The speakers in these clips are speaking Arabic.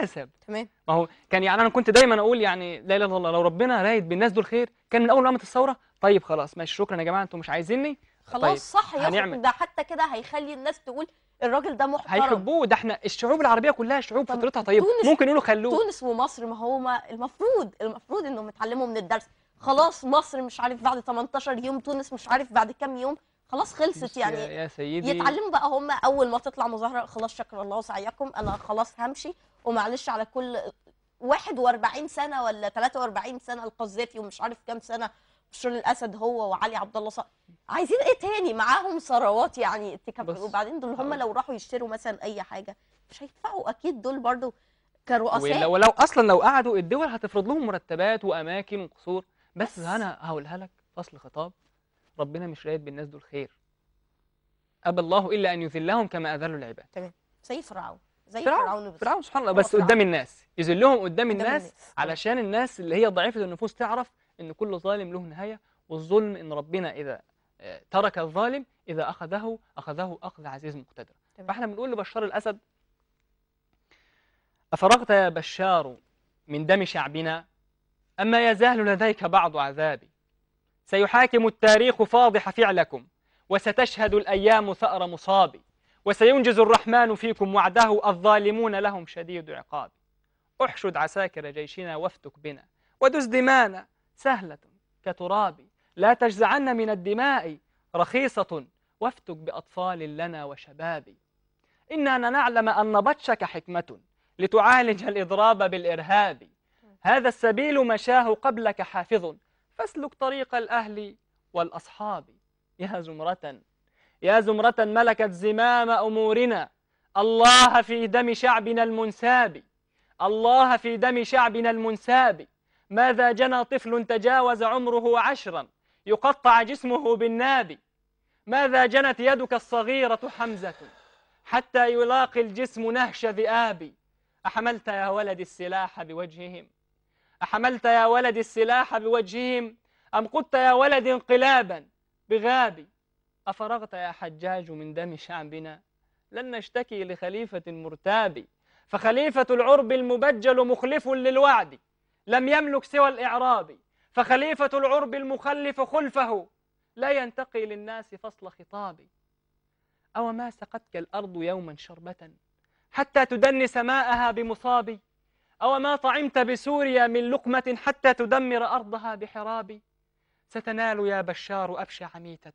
للاسف تمام ما هو كان يعني انا كنت دايما اقول يعني لا اله الا الله لو ربنا رايد بالناس دول خير كان من اول قامت الثوره طيب خلاص ماشي شكرا يا جماعه انتم مش عايزيني خلاص طيب صح هنعمل. ده حتى كده هيخلي الناس تقول الراجل ده محترم هيحبوه ده احنا الشعوب العربيه كلها شعوب فطرتها طيبه ممكن يقولوا خلوه تونس ومصر ما هو المفروض المفروض انهم يتعلموا من الدرس خلاص مصر مش عارف بعد 18 يوم تونس مش عارف بعد كام يوم خلاص خلصت يعني يا سيدي يتعلموا بقى هم اول ما تطلع مظاهره خلاص شكر الله وسعيكم انا خلاص همشي ومعلش على كل 41 سنه ولا 43 سنه القذافي ومش عارف كام سنه شلون الاسد هو وعلي عبد الله صقر عايزين ايه تاني معاهم ثروات يعني وبعدين دول هم لو راحوا يشتروا مثلا اي حاجه مش هيدفعوا اكيد دول برضو كرؤساء ولو لو اصلا لو قعدوا الدول هتفرض لهم مرتبات واماكن وقصور بس, بس انا هقولها لك فصل خطاب ربنا مش رايد بالناس دول خير ابى الله الا ان يذلهم كما اذلوا العباد تمام زي فرعون زي فرعون فرعون سبحان الله بس قدام الناس يذلهم قدام, قدام الناس, الناس علشان الناس اللي هي ضعيفه النفوس تعرف ان كل ظالم له نهايه والظلم ان ربنا اذا آه، ترك الظالم اذا اخذه اخذه اخذ عزيز مقتدر فاحنا بنقول لبشار الاسد افرغت يا بشار من دم شعبنا اما يزال لديك بعض عذابي سيحاكم التاريخ فاضح فعلكم وستشهد الايام ثار مصابي وسينجز الرحمن فيكم وعده الظالمون لهم شديد عقاب احشد عساكر جيشنا وافتك بنا ودز دمانا سهلة كتراب لا تجزعن من الدماء رخيصة وافتك بأطفال لنا وشباب إننا نعلم أن بطشك حكمة لتعالج الإضراب بالإرهاب هذا السبيل مشاه قبلك حافظ فاسلك طريق الأهل والأصحاب يا زمرة يا زمرة ملكت زمام أمورنا الله في دم شعبنا المنساب الله في دم شعبنا المنساب ماذا جنى طفل تجاوز عمره عشرا يقطع جسمه بالناب ماذا جنت يدك الصغيرة حمزة حتى يلاقي الجسم نهش ذئاب أحملت يا ولد السلاح بوجههم أحملت يا ولد السلاح بوجههم أم قدت يا ولد انقلابا بغاب أفرغت يا حجاج من دم شعبنا لن نشتكي لخليفة مرتاب فخليفة العرب المبجل مخلف للوعد لم يملك سوى الإعراب فخليفة العرب المخلف خلفه لا ينتقي للناس فصل خطاب أو ما سقتك الأرض يوما شربة حتى تدنس ماءها بمصاب أو ما طعمت بسوريا من لقمة حتى تدمر أرضها بحراب ستنال يا بشار أبشع ميتة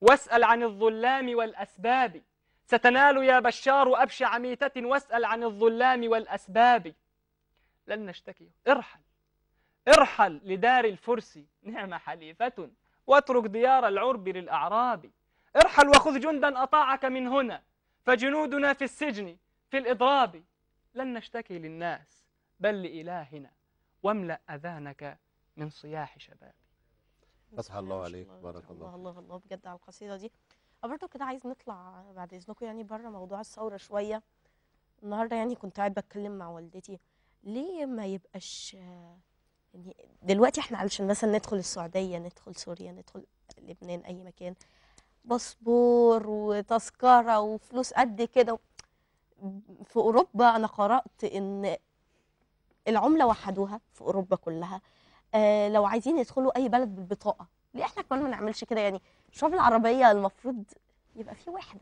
واسأل عن الظلام والأسباب ستنال يا بشار أبشع ميتة واسأل عن الظلام والأسباب لن نشتكي ارحل ارحل لدار الفرس نعم حليفة واترك ديار العرب للأعراب ارحل وخذ جندا أطاعك من هنا فجنودنا في السجن في الإضراب لن نشتكي للناس بل لإلهنا واملأ أذانك من صياح شباب فتح الله عليك بارك الله الله الله بجد على القصيده دي برضه كده عايز نطلع بعد اذنكم يعني بره موضوع الثوره شويه النهارده يعني كنت قاعد بتكلم مع والدتي ليه ما يبقاش يعني دلوقتي احنا علشان مثلا ندخل السعوديه ندخل سوريا ندخل لبنان اي مكان باسبور وتذكره وفلوس قد كده في اوروبا انا قرات ان العمله وحدوها في اوروبا كلها آه، لو عايزين يدخلوا اي بلد بالبطاقه ليه احنا كمان ما نعملش كده يعني شوف العربيه المفروض يبقى في وحده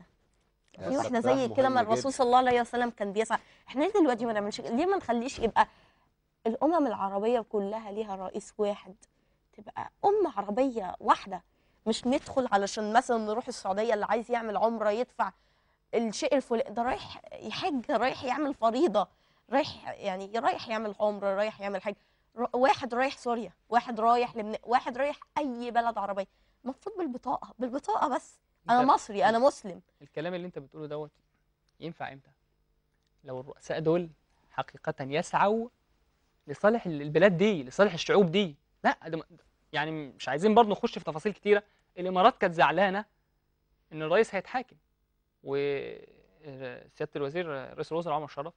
في وحده زي كده ما الرسول صلى الله عليه وسلم كان بيسعى احنا ليه دلوقتي ما نعملش كده ليه ما نخليش يبقى الامم العربيه كلها ليها رئيس واحد تبقى امه عربيه واحده مش ندخل علشان مثلا نروح السعوديه اللي عايز يعمل عمره يدفع الشيء الفلاني ده رايح يحج رايح يعمل فريضه رايح يعني رايح يعمل عمره رايح يعمل حج واحد رايح سوريا واحد رايح لمن... واحد رايح اي بلد عربيه مفروض بالبطاقه بالبطاقه بس انا مصري انا مسلم الكلام اللي انت بتقوله دوت ينفع امتى لو الرؤساء دول حقيقه يسعوا لصالح البلاد دي لصالح الشعوب دي لا ده يعني مش عايزين برضه نخش في تفاصيل كتيره الامارات كانت زعلانه ان الرئيس هيتحاكم وسياده آه، الوزير رئيس الوزراء عمر شرف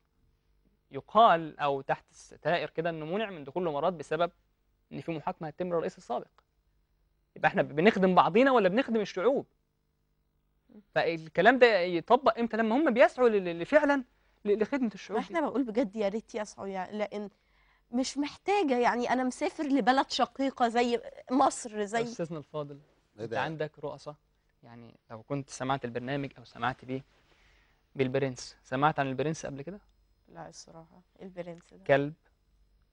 يقال او تحت الستائر كده انه منع من دخول الامارات بسبب ان في محاكمه هتتم للرئيس السابق يبقى احنا بنخدم بعضينا ولا بنخدم الشعوب فالكلام ده يطبق امتى لما هم بيسعوا فعلا لخدمه الشعوب احنا بقول بجد يا ريت يسعوا يعني لان مش محتاجه يعني انا مسافر لبلد شقيقه زي مصر زي استاذنا الفاضل إيه انت عندك رؤساء يعني لو كنت سمعت البرنامج او سمعت بيه بالبرنس سمعت عن البرنس قبل كده لا الصراحة البرنس ده كلب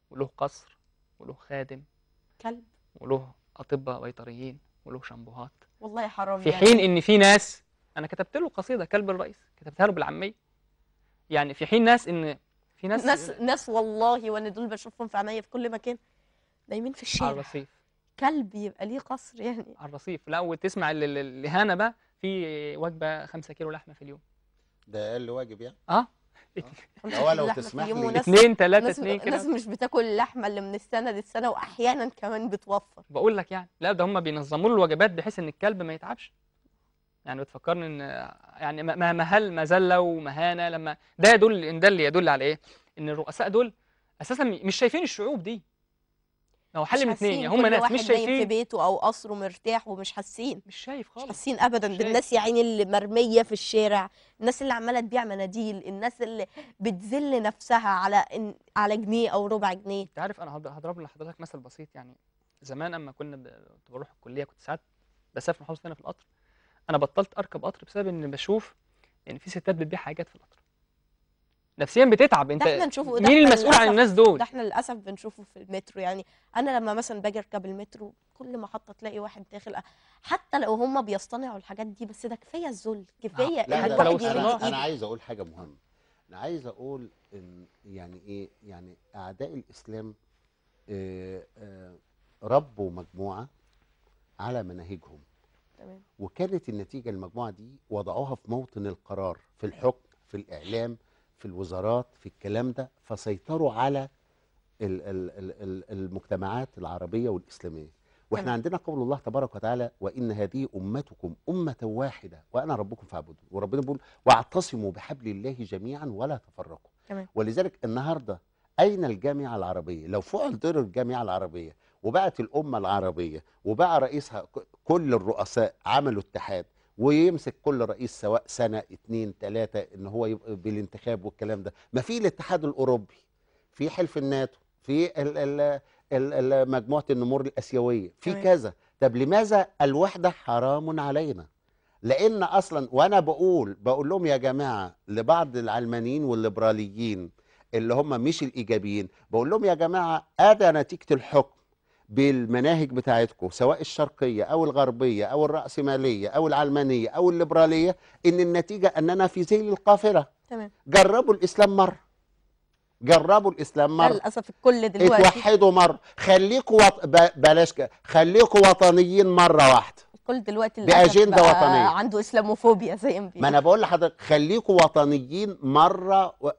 وله قصر وله خادم كلب وله اطباء بيطريين وله شامبوهات والله حرام في يعني. حين يعني. ان في ناس انا كتبت له قصيده كلب الرئيس كتبتها له بالعاميه يعني في حين ناس ان في ناس ناس ناس والله وانا دول بشوفهم في عينيا في كل مكان نايمين في الشارع على الرصيف كلب يبقى ليه قصر يعني على الرصيف لا وتسمع الاهانه بقى في وجبه 5 كيلو لحمه في اليوم ده اقل واجب يعني اه هو لو تسمح لي 2 3 2 كده الناس مش بتاكل اللحمه اللي من السنه للسنه واحيانا كمان بتوفر بقول لك يعني لا ده هم بينظموا له الوجبات بحيث ان الكلب ما يتعبش يعني بتفكرني ان يعني مهل مذله ومهانه لما ده يدل ان ده اللي يدل على ايه؟ ان الرؤساء دول اساسا مش شايفين الشعوب دي ما هو حل من اثنين يعني هم ناس مش شايفين في بيته او قصره مرتاح ومش حاسين مش شايف خالص مش حاسين ابدا مش بالناس يا عيني اللي مرميه في الشارع الناس اللي عماله تبيع مناديل الناس اللي بتذل نفسها على إن على جنيه او ربع جنيه انت عارف انا هضرب لحضرتك مثل بسيط يعني زمان اما كنا ب... كنت بروح الكليه كنت ساعات بسافر محافظه هنا في القطر انا بطلت اركب قطر بسبب ان بشوف ان يعني في ستات بتبيع حاجات في القطر نفسيا بتتعب انت احنا نشوفه ده مين المسؤول عن الناس دول ده احنا للاسف بنشوفه في المترو يعني انا لما مثلا باجي اركب المترو كل محطه تلاقي واحد داخل حتى لو هم بيصطنعوا الحاجات دي بس ده كفايه الذل كفايه لا لا, لا, لا, لا أنا, انا عايز اقول حاجه مهمه انا عايز اقول ان يعني ايه يعني اعداء الاسلام آآ آه، آآ آه، ربوا مجموعه على مناهجهم تمام وكانت النتيجه المجموعه دي وضعوها في موطن القرار في الحكم في الاعلام في الوزارات في الكلام ده فسيطروا على الـ الـ الـ المجتمعات العربية والإسلامية وإحنا عندنا قول الله تبارك وتعالى وإن هذه أمتكم أمة واحدة وأنا ربكم فاعبدون وربنا بيقول واعتصموا بحبل الله جميعا ولا تفرقوا تمام. ولذلك النهاردة أين الجامعة العربية لو فعل دور الجامعة العربية وبقت الأمة العربية وبقى رئيسها كل الرؤساء عملوا اتحاد ويمسك كل رئيس سواء سنه اتنين تلاته ان هو يبقى بالانتخاب والكلام ده ما في الاتحاد الاوروبي في حلف الناتو في مجموعه النمور الاسيويه في كذا طب لماذا الوحده حرام علينا لان اصلا وانا بقول بقول لهم يا جماعه لبعض العلمانيين والليبراليين اللي هم مش الايجابيين بقول لهم يا جماعه ادي نتيجه الحكم بالمناهج بتاعتكم سواء الشرقية أو الغربية أو الرأسمالية أو العلمانية أو الليبرالية إن النتيجة أننا في ذيل القافلة تمام. جربوا الإسلام مرة جربوا الإسلام مرة للأسف الكل دلوقتي اتوحدوا مرة خليكوا وط... ب... بلاش ك... خليكوا وطنيين مرة واحدة الكل دلوقتي بأجندة وطنية عنده إسلاموفوبيا زي ما ما أنا بقول لحضرتك خليكوا وطنيين مرة ب...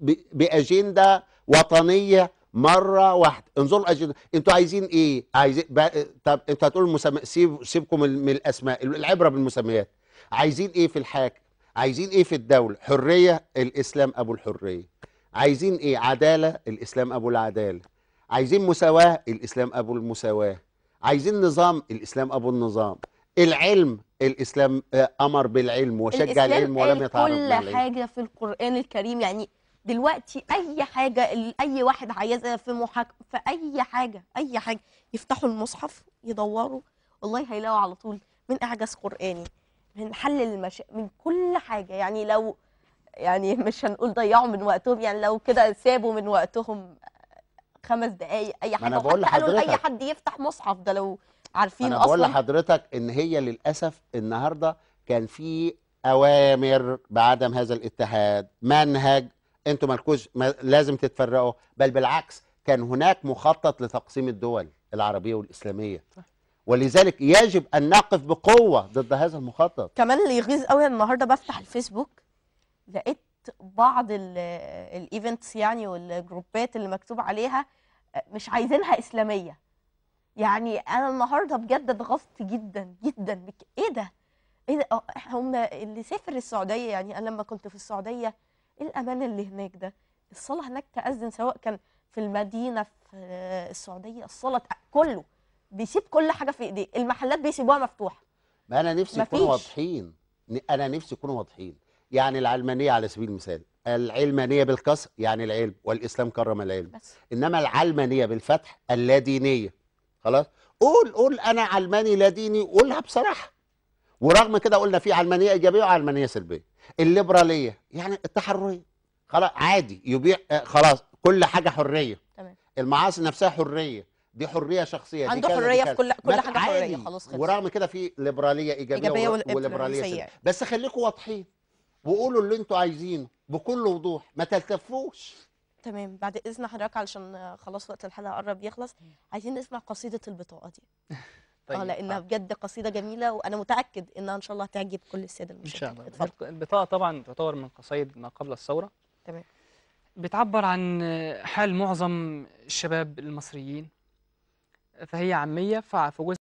ب... بأجندة وطنية مره واحده انظروا الاجنده انتوا عايزين ايه عايزين بقى... طب انتوا هتقولوا المسم... سيب سيبكم من الاسماء العبره بالمسميات عايزين ايه في الحاكم عايزين ايه في الدوله حريه الاسلام ابو الحريه عايزين ايه عداله الاسلام ابو العداله عايزين مساواه الاسلام ابو المساواه عايزين نظام الاسلام ابو النظام العلم الاسلام آه، امر بالعلم وشجع العلم ولم يتعرض للعلم كل حاجه في القران الكريم يعني دلوقتي اي حاجه اي واحد عايزها في محاكمه في اي حاجه اي حاجه يفتحوا المصحف يدوروا والله هيلاقوا على طول من اعجاز قراني من حل المشا... من كل حاجه يعني لو يعني مش هنقول ضيعوا من وقتهم يعني لو كده سابوا من وقتهم خمس دقائق اي حاجه أنا بقول لحضرتك قالوا لاي حد يفتح مصحف ده لو عارفين اصلا انا بقول لحضرتك ان هي للاسف النهارده كان في اوامر بعدم هذا الاتحاد منهج انتوا مالكوش لازم تتفرقوا بل بالعكس كان هناك مخطط لتقسيم الدول العربيه والاسلاميه ولذلك يجب ان نقف بقوه ضد هذا المخطط كمان اللي يغيظ قوي النهارده بفتح الفيسبوك لقيت بعض الايفنتس يعني والجروبات اللي مكتوب عليها آه، مش عايزينها اسلاميه يعني انا النهارده بجد اتغصت جدا جدا ايه ده ايه ده هم اللي سافر السعوديه يعني انا لما كنت في السعوديه ايه الامان اللي هناك ده الصلاه هناك تاذن سواء كان في المدينه في السعوديه الصلاه كله بيسيب كل حاجه في ايديه المحلات بيسيبوها مفتوحه ما انا نفسي يكونوا واضحين انا نفسي يكونوا واضحين يعني العلمانيه على سبيل المثال العلمانيه بالكسر يعني العلم والاسلام كرم العلم بس. انما العلمانيه بالفتح اللادينيه خلاص قول قول انا علماني لا ديني قولها بصراحه ورغم كده قلنا في علمانيه ايجابيه وعلمانيه سلبيه الليبراليه يعني التحرريه خلاص عادي يبيع آه، خلاص كل حاجه حريه تمام المعاصي نفسها حريه دي حريه شخصيه عنده دي حريه في كل كل حاجه حريه خلاص خلص ورغم كده في ليبراليه ايجابيه, إيجابية وليبراليه سلبيه بس خليكم واضحين وقولوا اللي انتوا عايزينه بكل وضوح ما تلتفوش تمام بعد اذن حضرتك علشان خلاص وقت الحلقه قرب يخلص عايزين نسمع قصيده البطاقه دي آه، طيب. اه لانها بجد قصيده جميله وانا متاكد انها ان شاء الله هتعجب كل الساده المشاهدين ان شاء الله اتفضل. البطاقه طبعا تعتبر من قصايد ما قبل الثوره تمام بتعبر عن حال معظم الشباب المصريين فهي عاميه فجزء